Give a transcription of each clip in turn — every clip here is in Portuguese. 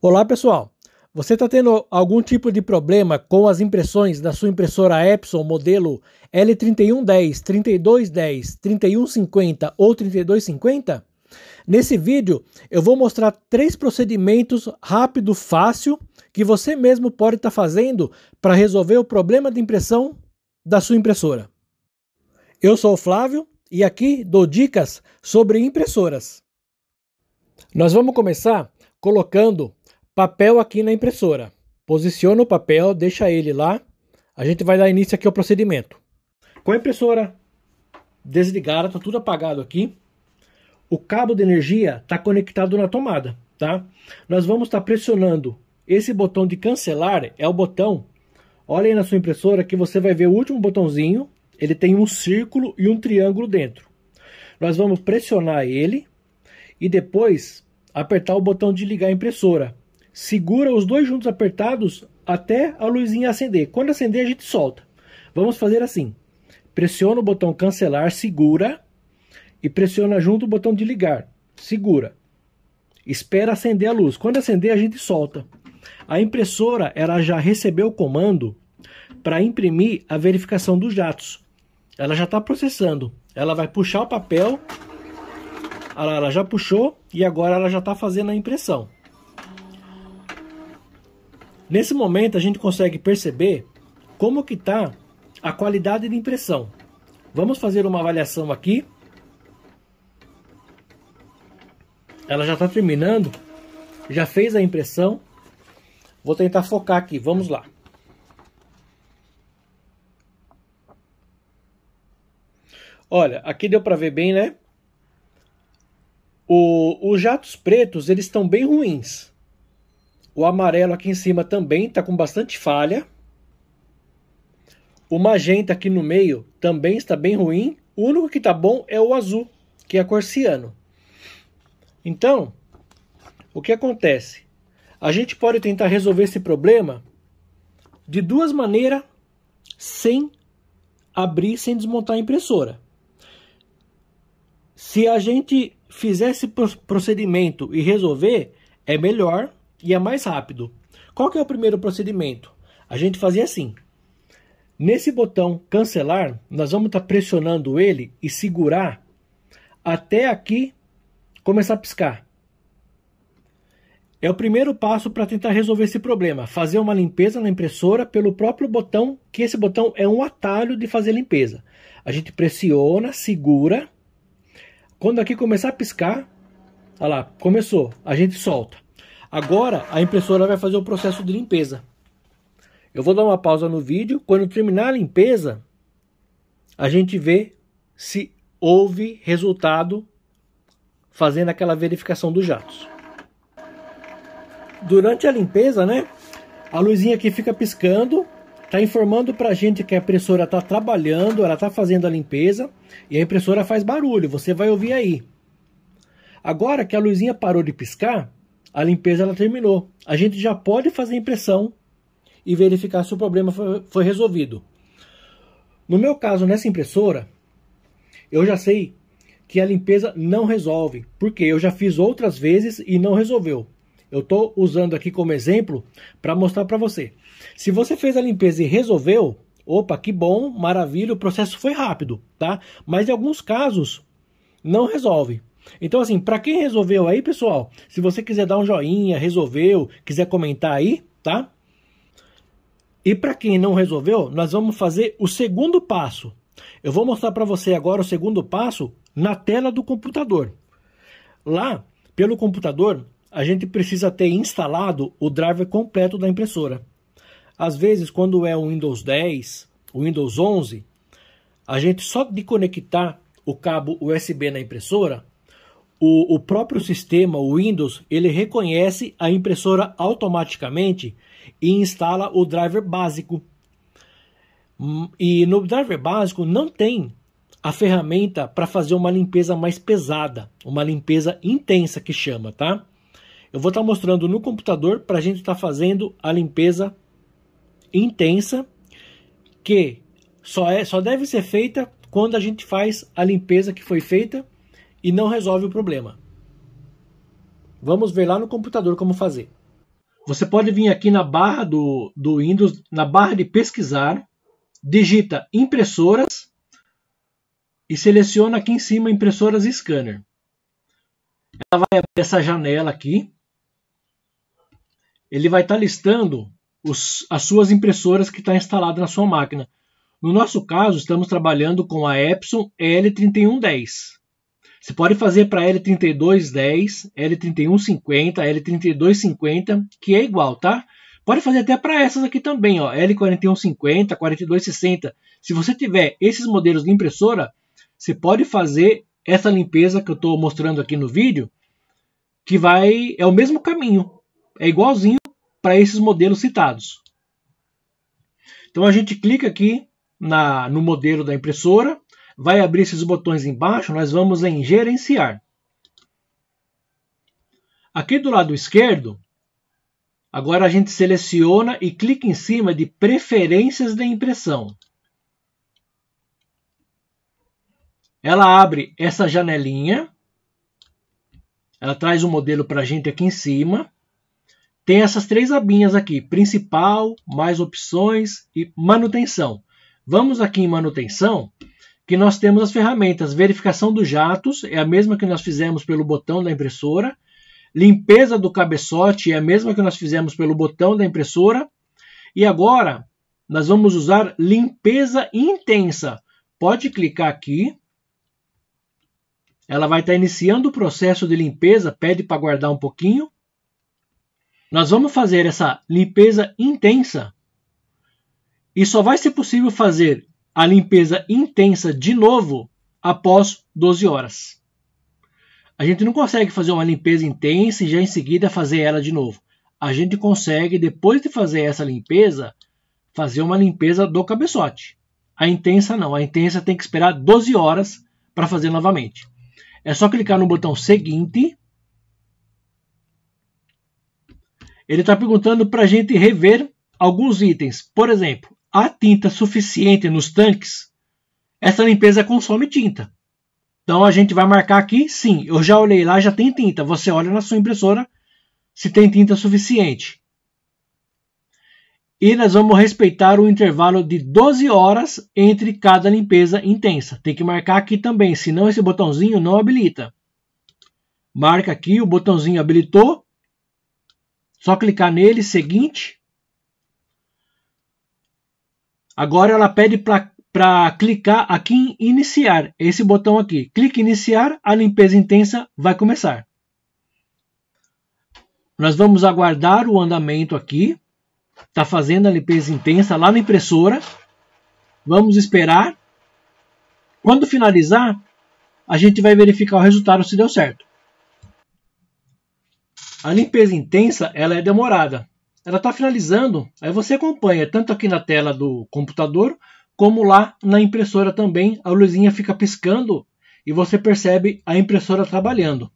Olá, pessoal! Você está tendo algum tipo de problema com as impressões da sua impressora Epson modelo L3110, 3210, 3150 ou 3250? Nesse vídeo eu vou mostrar três procedimentos rápido, fácil, que você mesmo pode estar tá fazendo para resolver o problema de impressão da sua impressora. Eu sou o Flávio e aqui dou dicas sobre impressoras. Nós vamos começar colocando papel aqui na impressora. Posiciona o papel, deixa ele lá. A gente vai dar início aqui ao procedimento. Com a impressora desligada, tá tudo apagado aqui. O cabo de energia está conectado na tomada, tá? Nós vamos estar tá pressionando esse botão de cancelar, é o botão. Olha aí na sua impressora que você vai ver o último botãozinho, ele tem um círculo e um triângulo dentro. Nós vamos pressionar ele e depois apertar o botão de ligar a impressora segura os dois juntos apertados até a luzinha acender. Quando acender, a gente solta. Vamos fazer assim. Pressiona o botão cancelar, segura. E pressiona junto o botão de ligar, segura. Espera acender a luz. Quando acender, a gente solta. A impressora ela já recebeu o comando para imprimir a verificação dos jatos. Ela já está processando. Ela vai puxar o papel. Ela, ela já puxou e agora ela já está fazendo a impressão. Nesse momento a gente consegue perceber como que está a qualidade de impressão. Vamos fazer uma avaliação aqui. Ela já está terminando, já fez a impressão. Vou tentar focar aqui, vamos lá. Olha, aqui deu para ver bem, né? O, os jatos pretos, eles estão bem ruins. O amarelo aqui em cima também está com bastante falha. O magenta aqui no meio também está bem ruim. O único que está bom é o azul, que é a cor ciano. Então, o que acontece? A gente pode tentar resolver esse problema de duas maneiras sem abrir, sem desmontar a impressora. Se a gente fizer esse procedimento e resolver, é melhor e é mais rápido. Qual que é o primeiro procedimento? A gente fazia assim. Nesse botão cancelar, nós vamos estar tá pressionando ele e segurar até aqui começar a piscar. É o primeiro passo para tentar resolver esse problema, fazer uma limpeza na impressora pelo próprio botão, que esse botão é um atalho de fazer limpeza. A gente pressiona, segura, quando aqui começar a piscar, olha lá, começou, a gente solta. Agora a impressora vai fazer o processo de limpeza. Eu vou dar uma pausa no vídeo. Quando terminar a limpeza, a gente vê se houve resultado fazendo aquela verificação dos jatos. Durante a limpeza, né, a luzinha aqui fica piscando, está informando para a gente que a impressora está trabalhando, ela está fazendo a limpeza e a impressora faz barulho, você vai ouvir aí. Agora que a luzinha parou de piscar, a limpeza ela terminou. A gente já pode fazer impressão e verificar se o problema foi, foi resolvido. No meu caso, nessa impressora, eu já sei que a limpeza não resolve, porque eu já fiz outras vezes e não resolveu. Eu estou usando aqui como exemplo para mostrar para você. Se você fez a limpeza e resolveu, opa, que bom, maravilha, o processo foi rápido, tá? Mas em alguns casos não resolve. Então, assim, para quem resolveu aí, pessoal, se você quiser dar um joinha, resolveu, quiser comentar aí, tá? E para quem não resolveu, nós vamos fazer o segundo passo. Eu vou mostrar para você agora o segundo passo na tela do computador. Lá, pelo computador, a gente precisa ter instalado o driver completo da impressora. Às vezes, quando é o Windows 10, o Windows 11, a gente só de conectar o cabo USB na impressora, o, o próprio sistema, o Windows, ele reconhece a impressora automaticamente e instala o driver básico. Hum, e no driver básico não tem a ferramenta para fazer uma limpeza mais pesada, uma limpeza intensa que chama, tá? Eu vou estar tá mostrando no computador para a gente estar tá fazendo a limpeza intensa, que só, é, só deve ser feita quando a gente faz a limpeza que foi feita e não resolve o problema. Vamos ver lá no computador como fazer. Você pode vir aqui na barra do, do Windows, na barra de pesquisar, digita impressoras e seleciona aqui em cima impressoras e scanner. Ela vai abrir essa janela aqui. Ele vai estar listando os, as suas impressoras que está instalada na sua máquina. No nosso caso, estamos trabalhando com a Epson L3110. Você pode fazer para L3210, L3150, L3250, que é igual, tá? Pode fazer até para essas aqui também, ó, L4150, 4260. Se você tiver esses modelos de impressora, você pode fazer essa limpeza que eu estou mostrando aqui no vídeo, que vai é o mesmo caminho, é igualzinho para esses modelos citados. Então a gente clica aqui na, no modelo da impressora, vai abrir esses botões embaixo, nós vamos em gerenciar. Aqui do lado esquerdo, agora a gente seleciona e clica em cima de preferências de impressão. Ela abre essa janelinha, ela traz o um modelo para a gente aqui em cima. Tem essas três abinhas aqui, principal, mais opções e manutenção. Vamos aqui em manutenção que nós temos as ferramentas. Verificação dos jatos é a mesma que nós fizemos pelo botão da impressora. Limpeza do cabeçote é a mesma que nós fizemos pelo botão da impressora. E agora nós vamos usar limpeza intensa. Pode clicar aqui. Ela vai estar iniciando o processo de limpeza, pede para guardar um pouquinho. Nós vamos fazer essa limpeza intensa e só vai ser possível fazer a limpeza intensa de novo após 12 horas. A gente não consegue fazer uma limpeza intensa e já em seguida fazer ela de novo. A gente consegue, depois de fazer essa limpeza, fazer uma limpeza do cabeçote. A intensa não, a intensa tem que esperar 12 horas para fazer novamente. É só clicar no botão seguinte. Ele está perguntando para a gente rever alguns itens. Por exemplo, há tinta suficiente nos tanques, essa limpeza consome tinta. Então a gente vai marcar aqui, sim, eu já olhei lá, já tem tinta. Você olha na sua impressora se tem tinta suficiente. E nós vamos respeitar o intervalo de 12 horas entre cada limpeza intensa. Tem que marcar aqui também, senão esse botãozinho não habilita. Marca aqui, o botãozinho habilitou. Só clicar nele, seguinte. Agora ela pede para clicar aqui em iniciar, esse botão aqui. Clique em iniciar, a limpeza intensa vai começar. Nós vamos aguardar o andamento aqui. Está fazendo a limpeza intensa lá na impressora. Vamos esperar. Quando finalizar, a gente vai verificar o resultado se deu certo. A limpeza intensa ela é demorada, ela está finalizando. Aí você acompanha tanto aqui na tela do computador como lá na impressora também. A luzinha fica piscando e você percebe a impressora trabalhando.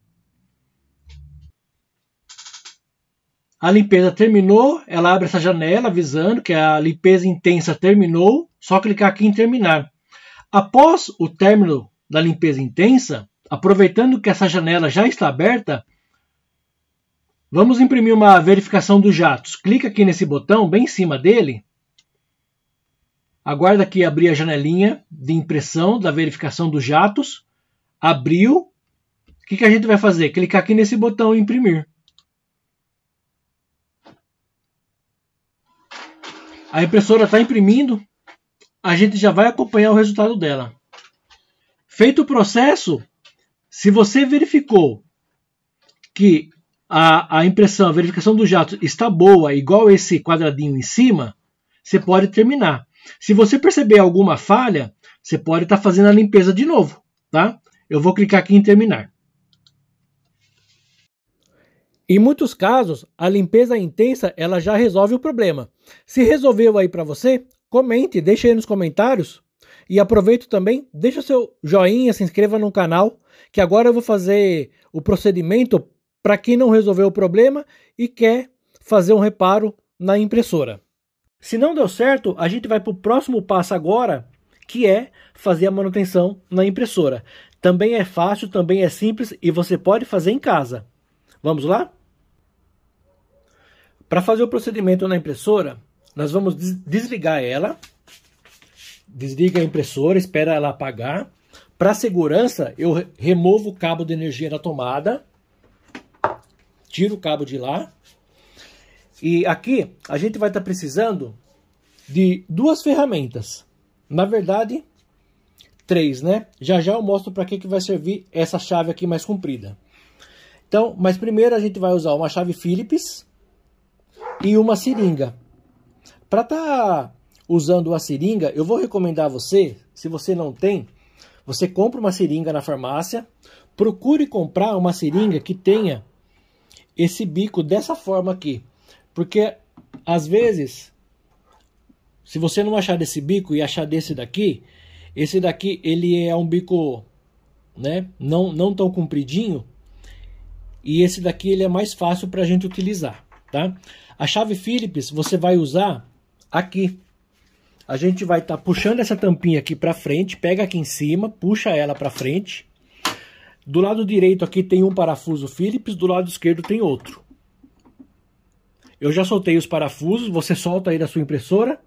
A limpeza terminou, ela abre essa janela avisando que a limpeza intensa terminou. Só clicar aqui em terminar. Após o término da limpeza intensa, aproveitando que essa janela já está aberta, Vamos imprimir uma verificação dos jatos. Clica aqui nesse botão, bem em cima dele. Aguarda aqui abrir a janelinha de impressão da verificação dos jatos. Abriu. O que, que a gente vai fazer? Clicar aqui nesse botão imprimir. A impressora está imprimindo. A gente já vai acompanhar o resultado dela. Feito o processo, se você verificou que a, a impressão, a verificação do jato está boa, igual esse quadradinho em cima, você pode terminar. Se você perceber alguma falha, você pode estar tá fazendo a limpeza de novo, tá? Eu vou clicar aqui em terminar. Em muitos casos, a limpeza intensa ela já resolve o problema. Se resolveu aí para você, comente, deixe aí nos comentários. E aproveito também, deixa seu joinha, se inscreva no canal, que agora eu vou fazer o procedimento para quem não resolveu o problema e quer fazer um reparo na impressora. Se não deu certo, a gente vai para o próximo passo agora, que é fazer a manutenção na impressora. Também é fácil, também é simples e você pode fazer em casa. Vamos lá? Para fazer o procedimento na impressora, nós vamos desligar ela. Desliga a impressora, espera ela apagar. Para segurança, eu removo o cabo de energia da tomada Tira o cabo de lá. E aqui a gente vai estar tá precisando de duas ferramentas. Na verdade, três, né? Já já eu mostro para que, que vai servir essa chave aqui mais comprida. Então, mas primeiro a gente vai usar uma chave Phillips e uma seringa. Para estar tá usando a seringa, eu vou recomendar a você, se você não tem, você compra uma seringa na farmácia, procure comprar uma seringa que tenha esse bico dessa forma aqui. Porque às vezes, se você não achar desse bico e achar desse daqui, esse daqui ele é um bico, né, não não tão compridinho, e esse daqui ele é mais fácil para a gente utilizar, tá? A chave Phillips você vai usar aqui. A gente vai estar tá puxando essa tampinha aqui para frente, pega aqui em cima, puxa ela para frente do lado direito aqui tem um parafuso Phillips, do lado esquerdo tem outro. Eu já soltei os parafusos, você solta aí da sua impressora.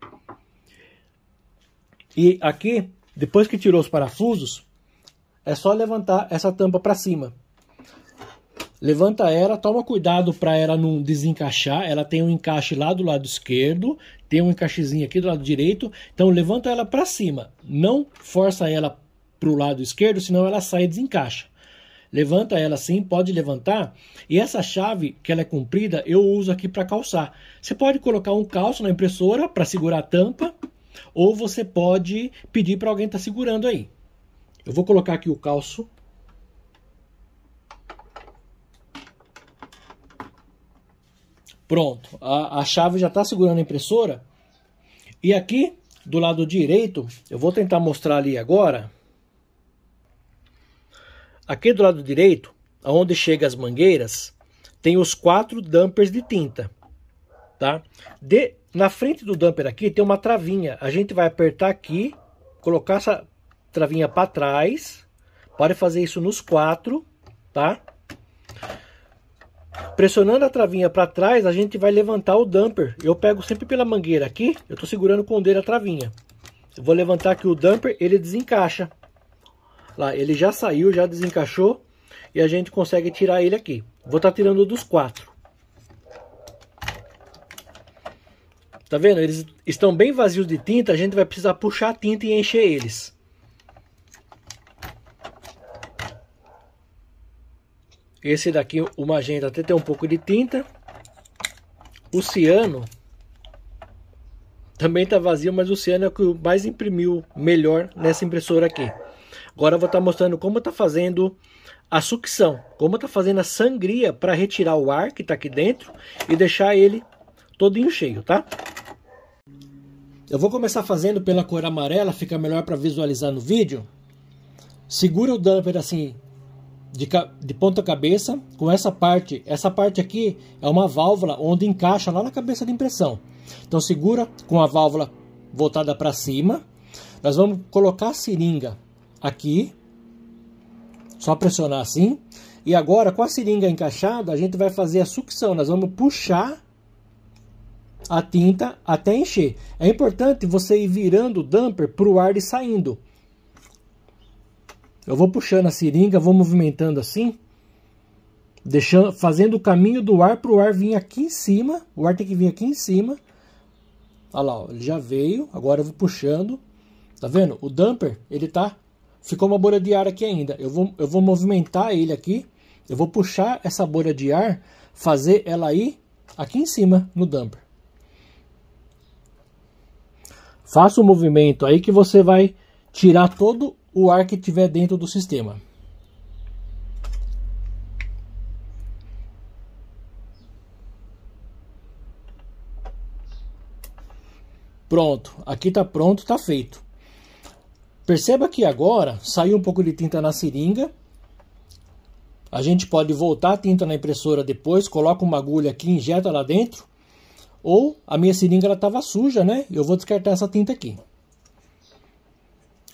E aqui, depois que tirou os parafusos, é só levantar essa tampa para cima. Levanta ela, toma cuidado para ela não desencaixar. Ela tem um encaixe lá do lado esquerdo, tem um encaixezinho aqui do lado direito. Então levanta ela para cima, não força ela para o lado esquerdo, senão ela sai e desencaixa levanta ela assim, pode levantar. E essa chave, que ela é comprida, eu uso aqui para calçar. Você pode colocar um calço na impressora para segurar a tampa, ou você pode pedir para alguém estar tá segurando aí. Eu vou colocar aqui o calço. Pronto, a, a chave já está segurando a impressora. E aqui, do lado direito, eu vou tentar mostrar ali agora Aqui do lado direito, aonde chega as mangueiras, tem os quatro dampers de tinta, tá? De, na frente do damper aqui tem uma travinha. A gente vai apertar aqui, colocar essa travinha para trás. Pode fazer isso nos quatro, tá? Pressionando a travinha para trás, a gente vai levantar o damper. Eu pego sempre pela mangueira aqui, eu estou segurando com o dedo a travinha. Eu vou levantar aqui o damper, ele desencaixa. Lá, ele já saiu, já desencaixou e a gente consegue tirar ele aqui. Vou estar tá tirando dos quatro. Tá vendo? Eles estão bem vazios de tinta, a gente vai precisar puxar a tinta e encher eles. Esse daqui, o magenta, até tem um pouco de tinta. O ciano também tá vazio, mas o ciano é o que mais imprimiu melhor nessa impressora aqui. Agora eu vou estar tá mostrando como está fazendo a sucção, como está fazendo a sangria para retirar o ar que está aqui dentro e deixar ele todinho cheio, tá? Eu vou começar fazendo pela cor amarela, fica melhor para visualizar no vídeo. Segura o damper assim de, de, ponta cabeça com essa parte. Essa parte aqui é uma válvula onde encaixa lá na cabeça de impressão. Então segura com a válvula voltada para cima. Nós vamos colocar a seringa aqui, só pressionar assim. E agora, com a seringa encaixada, a gente vai fazer a sucção. Nós vamos puxar a tinta até encher. É importante você ir virando o damper para o ar e saindo. Eu vou puxando a seringa, vou movimentando assim, deixando, fazendo o caminho do ar para o ar vir aqui em cima. O ar tem que vir aqui em cima. Olha lá, ó, ele já veio, agora eu vou puxando. Tá vendo? O damper, ele tá ficou uma bolha de ar aqui ainda. Eu vou, eu vou movimentar ele aqui, eu vou puxar essa bolha de ar, fazer ela ir aqui em cima no damper. Faça o um movimento aí que você vai tirar todo o ar que tiver dentro do sistema. Pronto, aqui está pronto, está feito. Perceba que agora saiu um pouco de tinta na seringa. A gente pode voltar a tinta na impressora depois, coloca uma agulha aqui, injeta lá dentro. Ou a minha seringa estava suja, né? Eu vou descartar essa tinta aqui.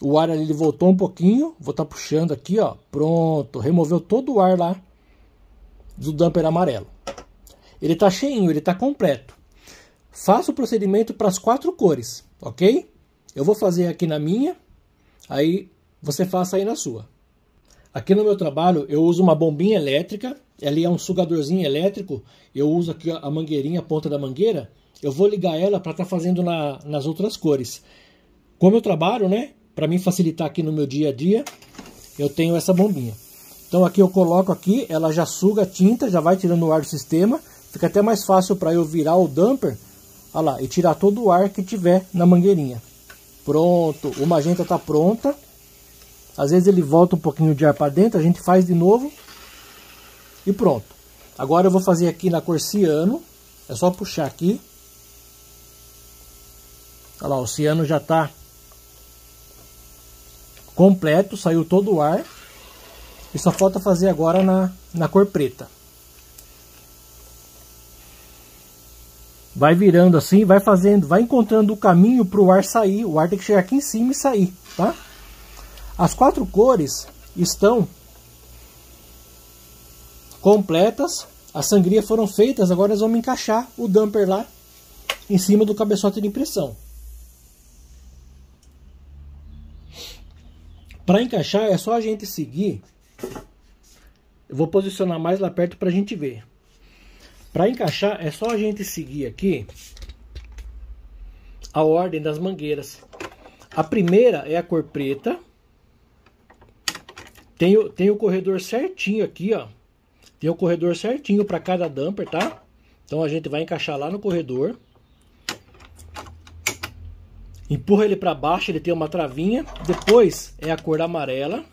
O ar ali ele voltou um pouquinho, vou estar tá puxando aqui, ó. Pronto, removeu todo o ar lá do damper amarelo. Ele está cheinho, ele está completo. Faça o procedimento para as quatro cores, ok? Eu vou fazer aqui na minha, Aí você faça aí na sua. Aqui no meu trabalho eu uso uma bombinha elétrica, ali é um sugadorzinho elétrico, eu uso aqui a mangueirinha, a ponta da mangueira, eu vou ligar ela para estar tá fazendo na, nas outras cores. Como eu trabalho, né, para mim facilitar aqui no meu dia a dia, eu tenho essa bombinha. Então aqui eu coloco aqui, ela já suga a tinta, já vai tirando o ar do sistema, fica até mais fácil para eu virar o damper, lá, e tirar todo o ar que tiver na mangueirinha. Pronto, o magenta está pronta. Às vezes ele volta um pouquinho de ar para dentro, a gente faz de novo. E pronto. Agora eu vou fazer aqui na cor ciano. É só puxar aqui. Olha lá, o ciano já está completo, saiu todo o ar. E só falta fazer agora na, na cor preta. vai virando assim, vai fazendo, vai encontrando o caminho para o ar sair. O ar tem que chegar aqui em cima e sair, tá? As quatro cores estão completas. As sangrias foram feitas, agora nós vamos encaixar o damper lá em cima do cabeçote de impressão. Para encaixar é só a gente seguir. Eu vou posicionar mais lá perto para a gente ver. Para encaixar é só a gente seguir aqui a ordem das mangueiras. A primeira é a cor preta. Tem o, tem o corredor certinho aqui, ó. Tem o corredor certinho para cada damper, tá? Então a gente vai encaixar lá no corredor. Empurra ele para baixo, ele tem uma travinha. Depois é a cor amarela.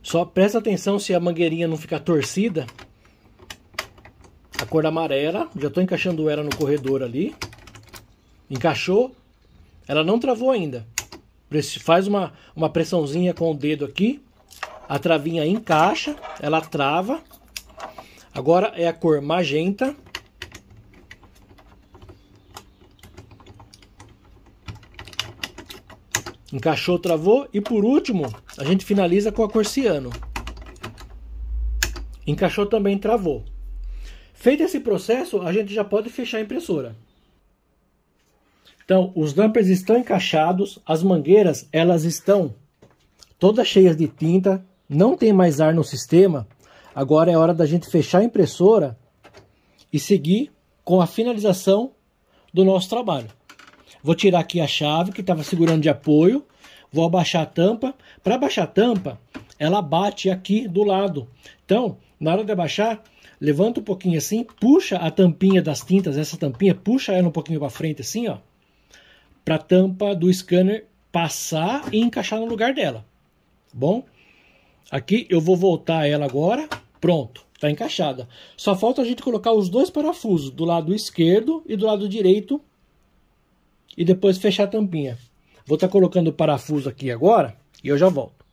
Só presta atenção se a mangueirinha não ficar torcida, a cor amarela. Já estou encaixando ela no corredor ali. Encaixou. Ela não travou ainda. Faz uma, uma pressãozinha com o dedo aqui. A travinha encaixa. Ela trava. Agora é a cor magenta. Encaixou, travou. E por último, a gente finaliza com a cor ciano. Encaixou também, travou. Feito esse processo, a gente já pode fechar a impressora. Então, os dampers estão encaixados, as mangueiras elas estão todas cheias de tinta, não tem mais ar no sistema. Agora é hora da gente fechar a impressora e seguir com a finalização do nosso trabalho. Vou tirar aqui a chave que estava segurando de apoio, vou abaixar a tampa. Para abaixar a tampa, ela bate aqui do lado. Então, na hora de abaixar, levanta um pouquinho assim, puxa a tampinha das tintas, essa tampinha, puxa ela um pouquinho para frente assim, ó, para tampa do scanner passar e encaixar no lugar dela. Tá bom, aqui eu vou voltar ela agora, pronto, está encaixada. Só falta a gente colocar os dois parafusos, do lado esquerdo e do lado direito, e depois fechar a tampinha. Vou estar tá colocando o parafuso aqui agora e eu já volto.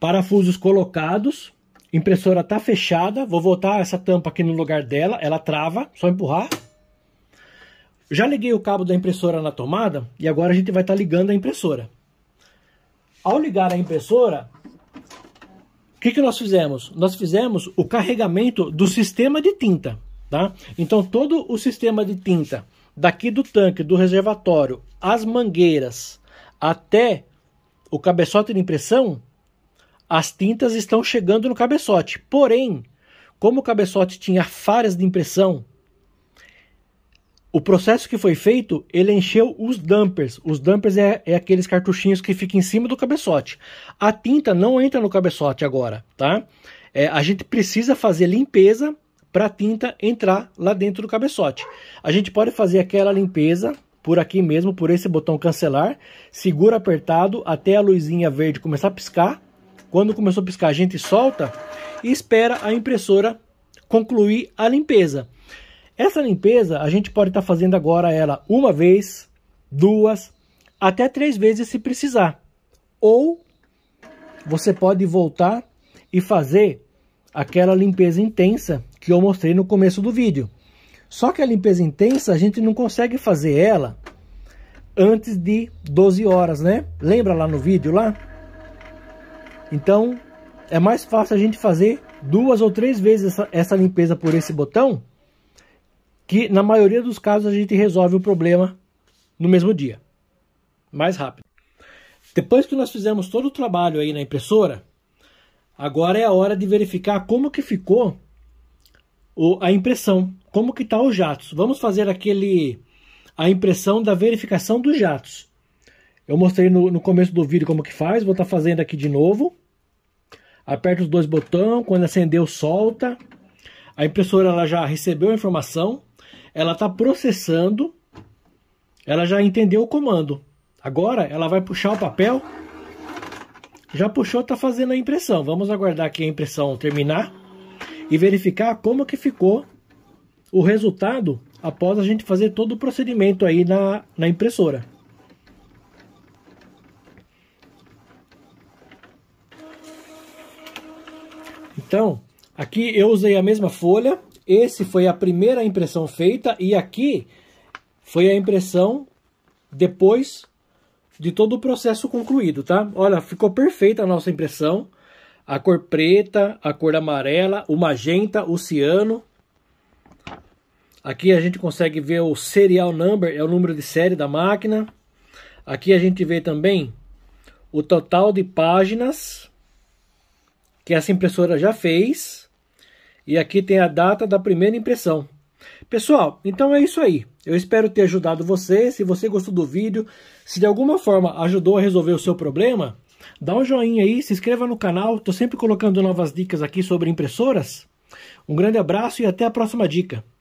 Parafusos colocados, Impressora tá fechada, vou voltar essa tampa aqui no lugar dela, ela trava, só empurrar. Já liguei o cabo da impressora na tomada e agora a gente vai estar tá ligando a impressora. Ao ligar a impressora, o que, que nós fizemos? Nós fizemos o carregamento do sistema de tinta. Tá? Então todo o sistema de tinta daqui do tanque, do reservatório, as mangueiras até o cabeçote de impressão as tintas estão chegando no cabeçote. Porém, como o cabeçote tinha falhas de impressão, o processo que foi feito, ele encheu os dumpers. Os dumpers é, é aqueles cartuchinhos que ficam em cima do cabeçote. A tinta não entra no cabeçote agora, tá? É, a gente precisa fazer limpeza para a tinta entrar lá dentro do cabeçote. A gente pode fazer aquela limpeza por aqui mesmo, por esse botão cancelar, segura apertado até a luzinha verde começar a piscar quando começou a piscar, a gente solta e espera a impressora concluir a limpeza. Essa limpeza a gente pode estar tá fazendo agora ela uma vez, duas, até três vezes se precisar. Ou você pode voltar e fazer aquela limpeza intensa que eu mostrei no começo do vídeo. Só que a limpeza intensa a gente não consegue fazer ela antes de 12 horas, né? Lembra lá no vídeo lá? Então, é mais fácil a gente fazer duas ou três vezes essa, essa limpeza por esse botão, que na maioria dos casos a gente resolve o problema no mesmo dia, mais rápido. Depois que nós fizemos todo o trabalho aí na impressora, agora é a hora de verificar como que ficou a impressão, como que está os jatos. Vamos fazer aquele a impressão da verificação dos jatos. Eu mostrei no, no começo do vídeo como que faz, vou estar tá fazendo aqui de novo aperta os dois botões, quando acendeu, solta. A impressora ela já recebeu a informação, ela está processando, ela já entendeu o comando. Agora ela vai puxar o papel, já puxou, está fazendo a impressão. Vamos aguardar aqui a impressão terminar e verificar como que ficou o resultado após a gente fazer todo o procedimento aí na, na impressora. Então, aqui eu usei a mesma folha, esse foi a primeira impressão feita e aqui foi a impressão depois de todo o processo concluído, tá? Olha, ficou perfeita a nossa impressão. A cor preta, a cor amarela, o magenta, o ciano. Aqui a gente consegue ver o serial number, é o número de série da máquina. Aqui a gente vê também o total de páginas que essa impressora já fez. E aqui tem a data da primeira impressão. Pessoal, então é isso aí. Eu espero ter ajudado você. Se você gostou do vídeo, se de alguma forma ajudou a resolver o seu problema, dá um joinha aí, se inscreva no canal. Estou sempre colocando novas dicas aqui sobre impressoras. Um grande abraço e até a próxima dica.